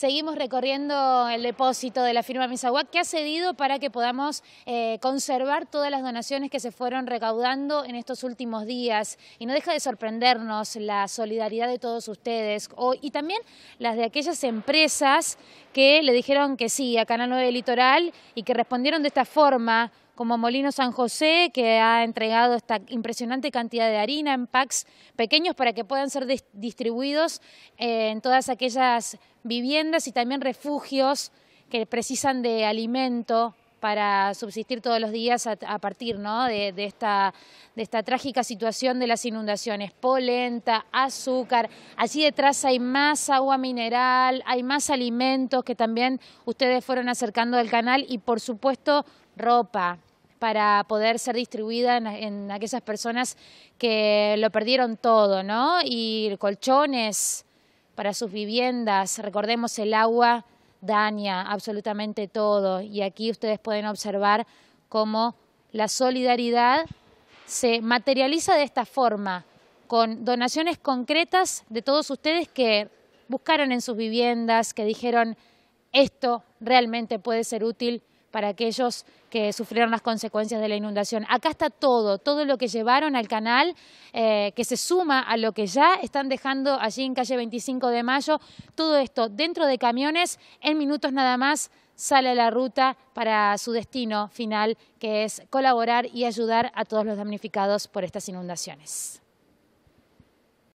Seguimos recorriendo el depósito de la firma Misahuac que ha cedido para que podamos eh, conservar todas las donaciones que se fueron recaudando en estos últimos días. Y no deja de sorprendernos la solidaridad de todos ustedes y también las de aquellas empresas que le dijeron que sí a Canal 9 Litoral y que respondieron de esta forma como Molino San José, que ha entregado esta impresionante cantidad de harina en packs pequeños para que puedan ser distribuidos eh, en todas aquellas viviendas y también refugios que precisan de alimento para subsistir todos los días a, partir ¿no? de, esta, de esta trágica situación de las inundaciones. Polenta, azúcar, allí detrás hay más agua mineral, hay más alimentos que también ustedes fueron acercando al canal y por supuesto ropa, para poder ser distribuida en, aquellas personas que lo perdieron todo, ¿no? Y colchones para sus viviendas, recordemos el agua daña absolutamente todo y aquí ustedes pueden observar cómo la solidaridad se materializa de esta forma, con donaciones concretas de todos ustedes que buscaron en sus viviendas, que dijeron esto realmente puede ser útil para aquellos que sufrieron las consecuencias de la inundación. Acá está todo, todo lo que llevaron al canal, eh, que se suma a lo que ya están dejando allí en calle 25 de Mayo, todo esto dentro de camiones, en minutos nada más sale a la ruta para su destino final, que es colaborar y ayudar a todos los damnificados por estas inundaciones.